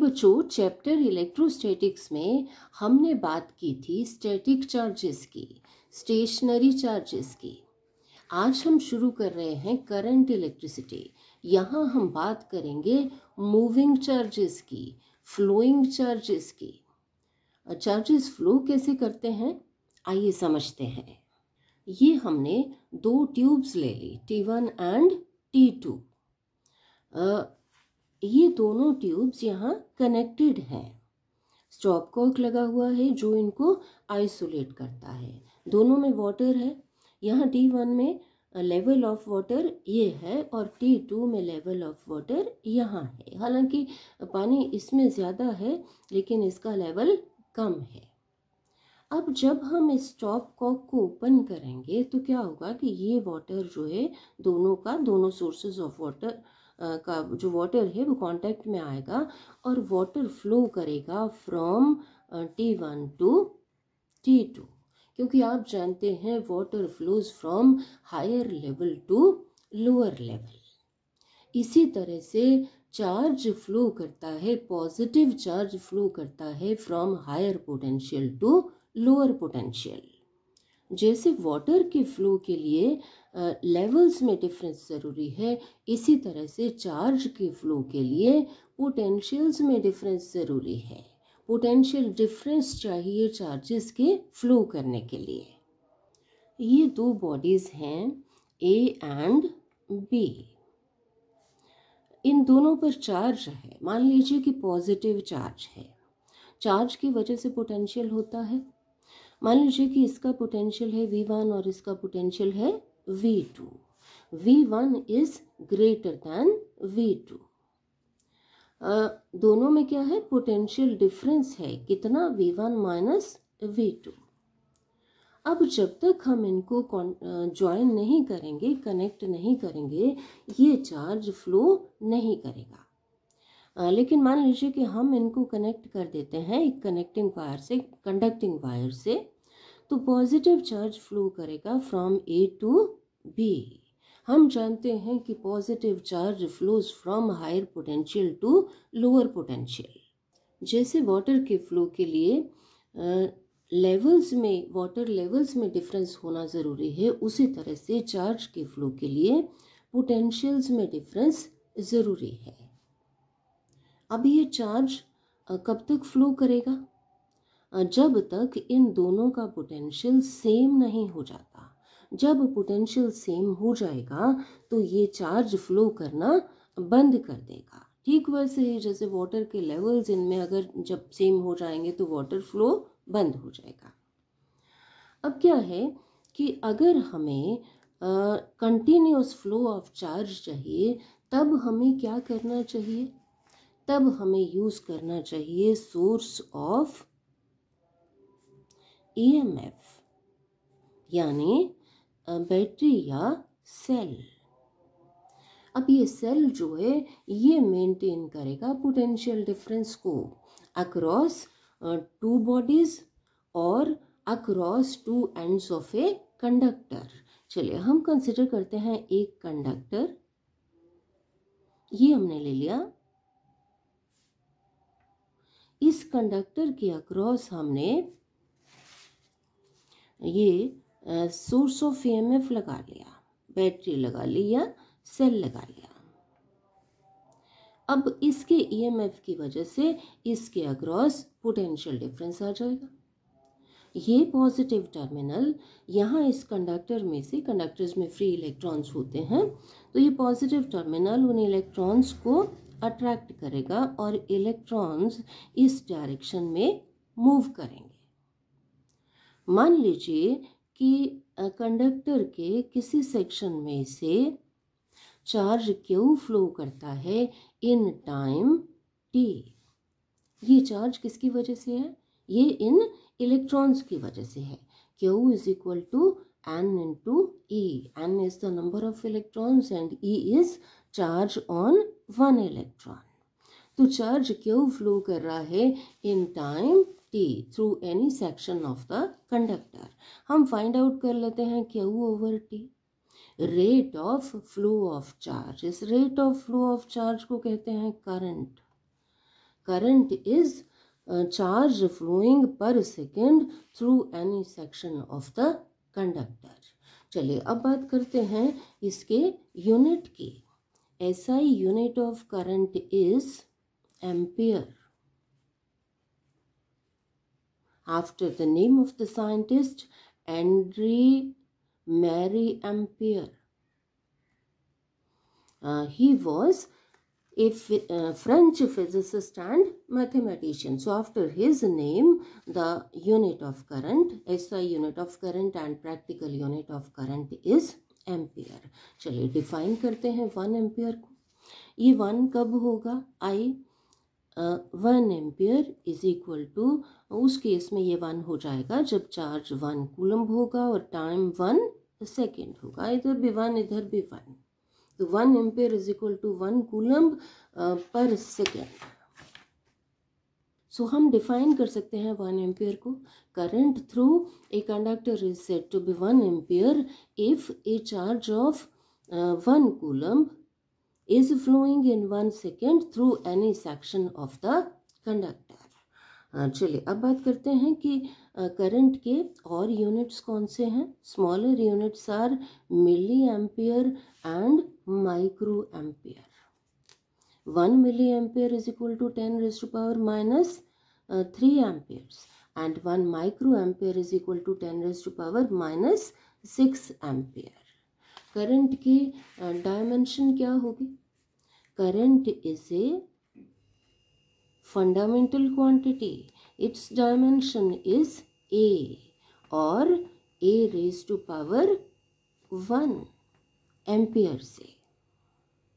बच्चों chapter electrostatics में हमने बात की थी स्टैटिक चार्जेस की स्टेशनरी चार्जेस की आज हम शुरू कर रहे हैं करंट इलेक्ट्रिसिटी यहाँ हम बात करेंगे मूविंग चार्जेस की फ्लोइंग चार्जेस की चार्जेस फ्लो कैसे करते हैं आइए समझते हैं ये हमने दो ट्यूब्स ले ली T one and T two ये दोनों ट्यूब्स यहाँ कनेक्टेड हैं स्टॉप कॉक लगा हुआ है जो इनको आइसोलेट करता है दोनों में वाटर है यहाँ टी वन में लेवल ऑफ वाटर ये है और टी टू में लेवल ऑफ वाटर यहाँ है हालांकि पानी इसमें ज़्यादा है लेकिन इसका लेवल कम है अब जब हम इस स्टॉप कॉक को ओपन करेंगे तो क्या होगा कि ये वाटर जो है दोनों का दोनों सोर्सेज ऑफ वाटर का जो वाटर है वो कांटेक्ट में आएगा और वाटर फ्लो करेगा from T one to T two क्योंकि आप जानते हैं water flows from higher level to lower level इसी तरह से चार्ज फ्लो करता है पॉजिटिव चार्ज फ्लो करता है from higher potential to lower potential जैसे वाटर के फ्लो के लिए लेवल्स में डिफरेंस ज़रूरी है इसी तरह से चार्ज के फ्लो के लिए पोटेंशियल्स में डिफरेंस ज़रूरी है पोटेंशियल डिफरेंस चाहिए चार्जेस के फ्लो करने के लिए ये दो बॉडीज़ हैं ए एंड बी इन दोनों पर चार्ज है मान लीजिए कि पॉजिटिव चार्ज है चार्ज की वजह से पोटेंशियल होता है मान लीजिए कि इसका पोटेंशियल है वी वन और इसका पोटेंशियल है V two V one is greater than V two दोनों में क्या है पोटेंशियल डिफरेंस है कितना V one minus V two अब जब तक हम इनको ज्वाइन नहीं करेंगे कनेक्ट नहीं करेंगे ये चार्ज फ्लो नहीं करेगा लेकिन मान लीजिए कि हम इनको कनेक्ट कर देते हैं एक कनेक्टिंग वायर से कंडक्टिंग वायर से तो पॉजिटिव चार्ज फ्लो करेगा फ्रॉम ए टू बी हम जानते हैं कि positive charge flows from higher potential to lower potential जैसे वाटर के फ्लो के लिए लेवल्स में वाटर लेवल्स में डिफरेंस होना ज़रूरी है उसी तरह से चार्ज के फ्लो के लिए पोटेंशियल्स में डिफरेंस ज़रूरी है अब ये चार्ज कब तक फ्लो करेगा जब तक इन दोनों का पोटेंशियल सेम नहीं हो जाता जब पोटेंशियल सेम हो जाएगा तो ये चार्ज फ्लो करना बंद कर देगा ठीक वैसे ही जैसे वाटर के लेवल्स इनमें अगर जब सेम हो जाएंगे तो वाटर फ्लो बंद हो जाएगा अब क्या है कि अगर हमें कंटिन्यूस फ्लो ऑफ चार्ज चाहिए तब हमें क्या करना चाहिए तब हमें यूज़ करना चाहिए सोर्स ऑफ ईएमएफ यानी बैटरी या सेल अब ये सेल जो है ये मेंटेन करेगा पोटेंशियल डिफरेंस को अक्रॉस टू बॉडीज और across two ends of a conductor चलिए हम कंसिडर करते हैं एक कंडक्टर ये हमने ले लिया इस कंडक्टर के अक्रॉस हमने ये सोर्स ऑफ ईएमएफ e लगा लिया बैटरी लगा ली या सेल लगा लिया अब इसके ईएमएफ e की वजह से इसके अक्रॉस पोटेंशियल डिफरेंस आ जाएगा ये पॉजिटिव टर्मिनल यहाँ इस कंडक्टर में से कंडक्टर्स में फ्री इलेक्ट्रॉन्स होते हैं तो ये पॉजिटिव टर्मिनल उन इलेक्ट्रॉन्स को अट्रैक्ट करेगा और इलेक्ट्रॉन्स इस डायरेक्शन में मूव करेंगे मान लीजिए कि कंडक्टर के किसी सेक्शन में से चार्ज क्यू फ्लो करता है इन टाइम टी ये चार्ज किसकी वजह से है ये इन इलेक्ट्रॉन्स की वजह से है Q is equal to N into E N is the number of electrons and E is charge on one electron तो चार्ज क्यों फ्लो कर रहा है in time T through any section of the conductor हम find out कर लेते हैं Q over T rate of flow of charge इस rate of flow of charge को कहते हैं current current is charge flowing पर second through any section of the conductor चलिए अब बात करते हैं इसके यूनिट की SI unit of current is ampere. After the name of the scientist, Andre Marie Ampere. Uh, he was a uh, French physicist and mathematician. So after his name, the unit of current, SI unit of current and practical unit of current is ampere चलिए define करते हैं one ampere को ये one कब होगा I one ampere is equal to उस case में ये वन हो जाएगा जब चार्ज वन कूलम्ब होगा और टाइम वन सेकेंड होगा इधर भी वन इधर भी वन तो one ampere is equal to one coulomb per second so हम डिफाइन कर सकते हैं वन एम्पियर को current through a conductor is set to be one ampere if a charge of one coulomb is flowing in one second through any section of the conductor चलिए अब बात करते हैं कि करंट uh, के और units कौन से हैं smaller units are milli ampere and micro ampere one milli ampere is equal to ten raise to power minus 3 uh, amperes and 1 microampere is equal to 10 raised to power minus 6 ampere. Current की dimension क्या होगी current is a fundamental quantity its dimension is A और A raise to power one ampere से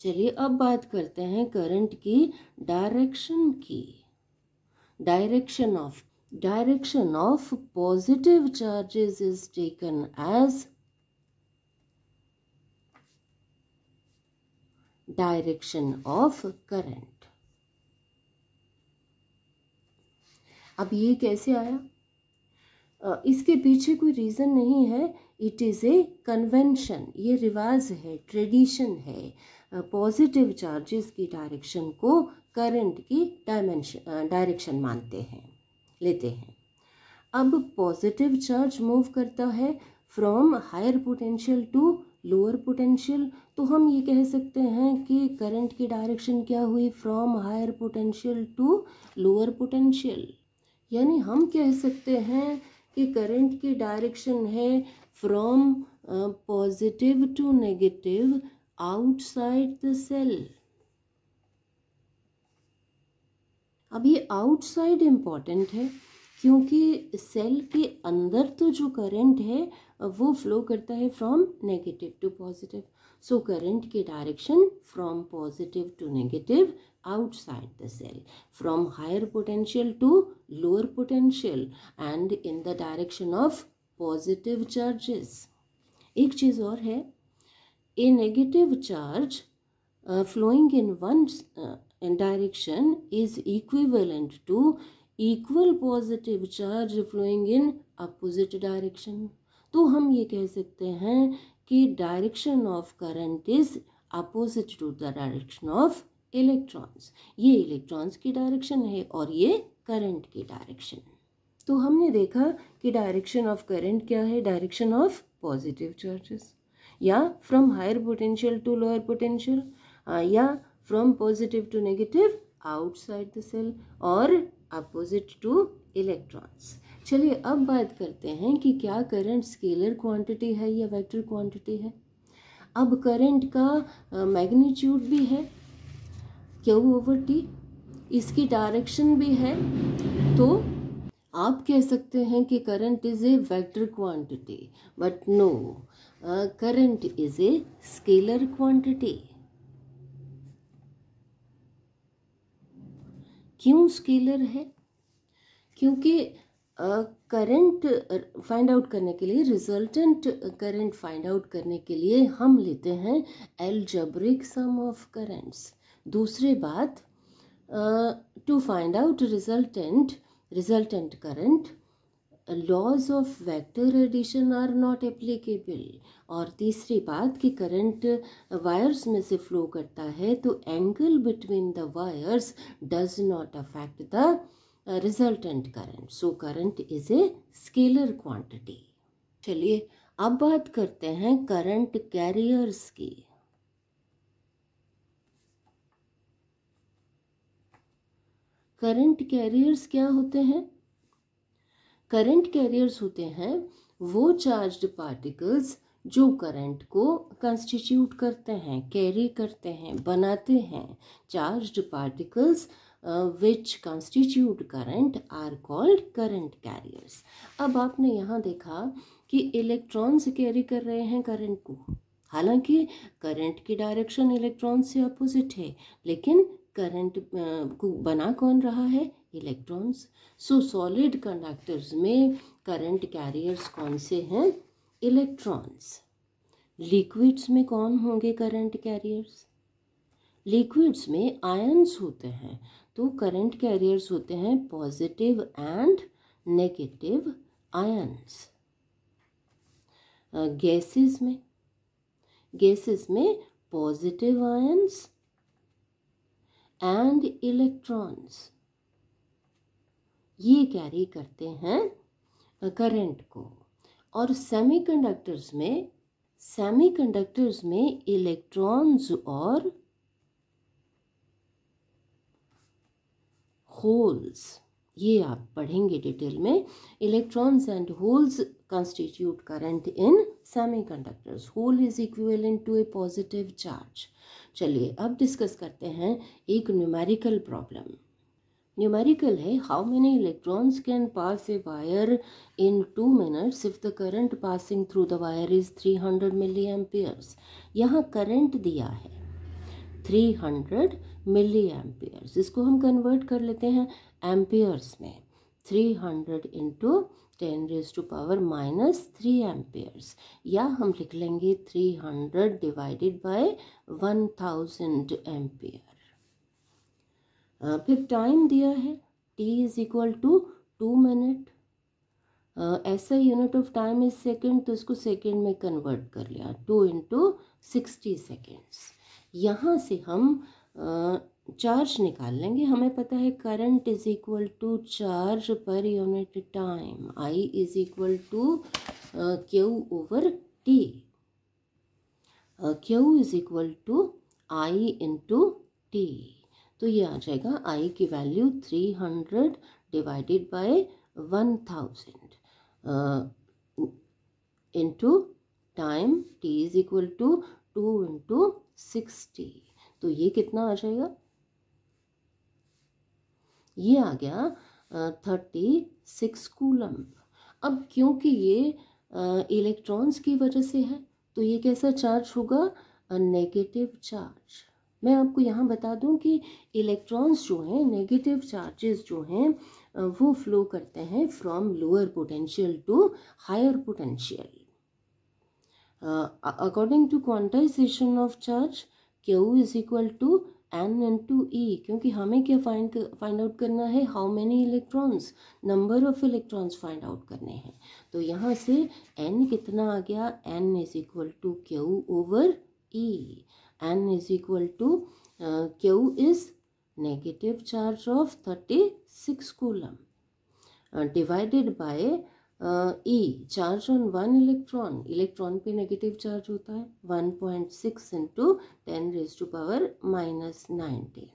चलिए अब बात करते हैं करंट की डायरेक्शन की direction of direction of positive charges is taken as direction of current अब ये कैसे आया इसके पीछे कोई रीज़न नहीं है इट इज़ ए कन्वेंशन ये रिवाज है ट्रेडिशन है पॉजिटिव चार्जेस की डायरेक्शन को करंट की डायमेंशन डायरेक्शन मानते हैं लेते हैं अब पॉजिटिव चार्ज मूव करता है from higher potential to lower potential तो हम ये कह सकते हैं कि करंट की डायरेक्शन क्या हुई from higher potential to lower potential यानी हम कह सकते हैं कि करंट की डायरेक्शन है from positive to negative outside the cell अब ये आउटसाइड इम्पॉर्टेंट है क्योंकि सेल के अंदर तो जो करंट है वो फ्लो करता है from negative to positive So current के direction from positive to negative outside the cell from higher potential to lower potential and in the direction of positive charges. एक चीज़ और है a negative charge uh, flowing in one uh, direction is equivalent to equal positive charge flowing in opposite direction तो हम ये कह सकते हैं कि direction of current is opposite to the direction of electrons ये इलेक्ट्रॉन्स की डायरेक्शन है और ये करंट की डायरेक्शन तो हमने देखा कि डायरेक्शन ऑफ करंट क्या है डायरेक्शन ऑफ पॉजिटिव चार्जेस या from higher potential to lower potential या from positive to negative outside the cell और अपोजिट टू इलेक्ट्रॉन्स चलिए अब बात करते हैं कि क्या करंट स्केलर क्वांटिटी है या वेक्टर क्वांटिटी है अब करंट का मैग्नीट्यूड भी है क्यू ओवर टी इसकी डायरेक्शन भी है तो आप कह सकते हैं कि current is a vector quantity but no current is a scalar quantity क्यों स्केलर है क्योंकि करंट फाइंड आउट करने के लिए रिजल्टेंट करंट फाइंड आउट करने के लिए हम लेते हैं एल्जब्रिक सम ऑफ करंट्स दूसरी बात to find out resultant resultant current laws of vector addition are not applicable और तीसरी बात कि करंट वायर्स में से फ्लो करता है तो angle between the wires does not affect the resultant current so current is a scalar quantity चलिए अब बात करते हैं करंट कैरियर्स की करंट कैरियर्स क्या होते हैं करंट कैरियर्स होते हैं वो चार्ज्ड पार्टिकल्स जो करंट को कंस्टिट्यूट करते हैं कैरी करते हैं बनाते हैं charged particles which which constitute current are called current carriers अब आपने यहाँ देखा कि इलेक्ट्रॉन्स कैरी कर रहे हैं करंट को हालांकि करंट की डायरेक्शन इलेक्ट्रॉन से अपोजिट है लेकिन करंट को बना कौन रहा है इलेक्ट्रॉन्स सो सॉलिड कंडक्टर्स में करंट कैरियर्स कौन से हैं इलेक्ट्रॉन्स लिक्विड्स में कौन होंगे करंट कैरियर्स लिक्विड्स में आयंस होते हैं तो करंट कैरियर्स होते हैं positive and negative ions gases में गैसेस में पॉजिटिव आयंस एंड इलेक्ट्रॉन्स ये कैरी करते हैं करंट को और सेमीकंडक्टर्स में सेमीकंडक्टर्स में इलेक्ट्रॉन्स और होल्स ये आप पढ़ेंगे डिटेल में electrons and holes in semiconductors hole is equal into a positive charge चलिए अब डिस्कस करते हैं एक न्यूमेरिकल प्रॉब्लम न्यूमेरिकल है how many electrons can pass a wire in two minutes if the current passing through the wire is three hundred milli amperes यहाँ current दिया है three hundred milli amperes इसको हम convert कर लेते हैं amperes में three hundred into ten raise to power minus three amperes या हम लिख लेंगे three hundred divided by one thousand ampere फिर टाइम दिया है T is equal to two minute ऐसा unit of time is second तो इसको सेकेंड में कन्वर्ट कर लिया टू इंटू सिक्सटी सेकेंड्स यहाँ से हम चार्ज निकाल लेंगे हमें पता है current is equal to charge per unit time I is equal to Q over T Q is equal to I into T तो ये आ जाएगा आई की value three hundred divided by one thousand into time T is equal to two into sixty तो ये कितना आ जाएगा ये आ गया थर्टी सिक्स कूलम अब क्योंकि ये इलेक्ट्रॉन्स की वजह से है तो ये कैसा चार्ज होगा नेगेटिव चार्ज मैं आपको यहाँ बता दूँ कि इलेक्ट्रॉन्स जो हैं नेगेटिव चार्जेस जो हैं वो फ्लो करते हैं from lower potential to higher potential according to quantization of charge Q is equal to N N into क्योंकि हमें क्या फाइंड फाइंड आउट करना है how many electrons number of electrons find out करने हैं तो यहाँ से एन कितना आ गया N is equal to Q over E N is equal to Q is negative charge of thirty six coulomb divided by E charge on one electron electron पे negative charge होता है one point six into ten raise to power minus nineteen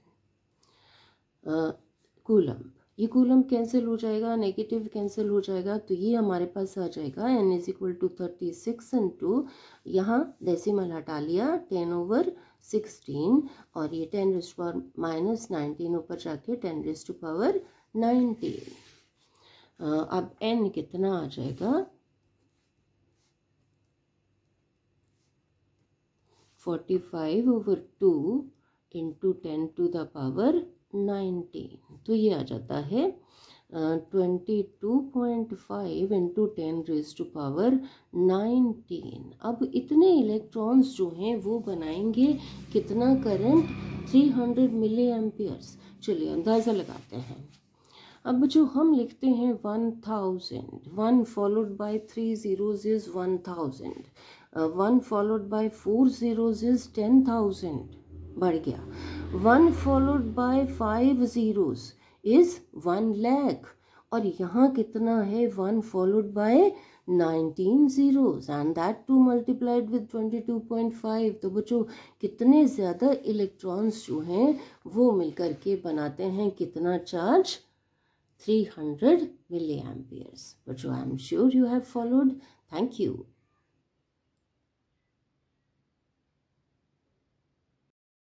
coulomb ये coulomb cancel हो जाएगा negative cancel हो जाएगा तो ये हमारे पास आ जाएगा N is equal to thirty six into यहाँ डेसिमल हटा लिया टेन ओवर सिक्सटीन और ये ten raise to power minus nineteen ऊपर जाके ten raise to power nineteen अब एन कितना आ जाएगा forty five over two into ten to the power nineteen तो ये आ जाता है twenty two point five into ten raise to power nineteen अब इतने इलेक्ट्रॉन्स जो हैं वो बनाएंगे कितना current three hundred milli amperes चलिए अंदाज़ा लगाते हैं अब जो हम लिखते हैं one thousand one followed by three zeros is one thousand one followed by four zeros is ten thousand बढ़ गया one followed by five zeros is one lakh और यहाँ कितना है one followed by nineteen zeros and that two multiplied with five तो बच्चों कितने ज़्यादा इलेक्ट्रॉन्स जो हैं वो मिलकर के बनाते हैं कितना charge 300 milliamperes Which i am sure you have followed thank you